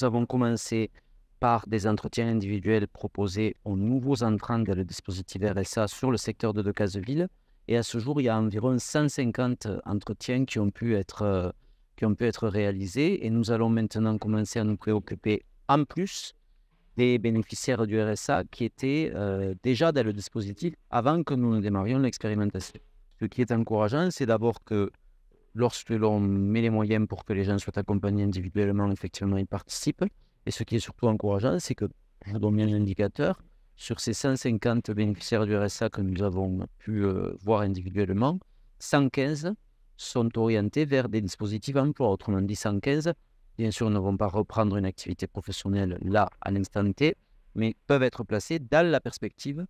Nous avons commencé par des entretiens individuels proposés aux nouveaux entrants dans le dispositif RSA sur le secteur de Decazeville. Et à ce jour, il y a environ 150 entretiens qui ont pu être, euh, qui ont pu être réalisés. Et nous allons maintenant commencer à nous préoccuper en plus des bénéficiaires du RSA qui étaient euh, déjà dans le dispositif avant que nous ne démarrions l'expérimentation. Ce qui est encourageant, c'est d'abord que Lorsque l'on met les moyens pour que les gens soient accompagnés individuellement, effectivement, ils participent. Et ce qui est surtout encourageant, c'est que, je donne bien l'indicateur, sur ces 150 bénéficiaires du RSA que nous avons pu euh, voir individuellement, 115 sont orientés vers des dispositifs emploi. Autrement dit, 115, bien sûr, ne vont pas reprendre une activité professionnelle là, à l'instant T, mais peuvent être placés dans la perspective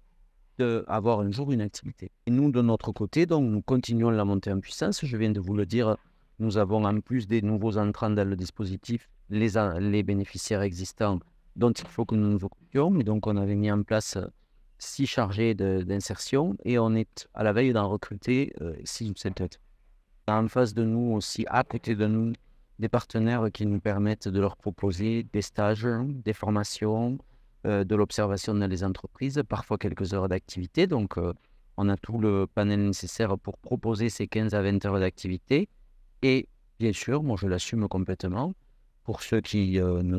d'avoir un jour une activité. Et nous, de notre côté, donc, nous continuons la montée en puissance. Je viens de vous le dire, nous avons en plus des nouveaux entrants dans le dispositif, les, les bénéficiaires existants dont il faut que nous nous occupions. Et donc, on avait mis en place euh, six chargés d'insertion et on est à la veille d'en recruter euh, six ou sept autres. En face de nous aussi, à côté de nous, des partenaires qui nous permettent de leur proposer des stages, des formations, euh, de l'observation dans les entreprises, parfois quelques heures d'activité. Donc, euh, on a tout le panel nécessaire pour proposer ces 15 à 20 heures d'activité. Et bien sûr, moi je l'assume complètement, pour ceux qui euh, ne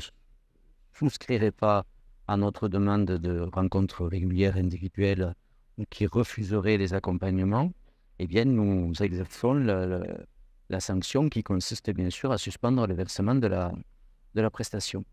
souscriraient pas à notre demande de rencontre régulière individuelle ou qui refuseraient les accompagnements, eh bien nous exerçons la, sanction qui consiste bien sûr à suspendre le versement de la, de la prestation.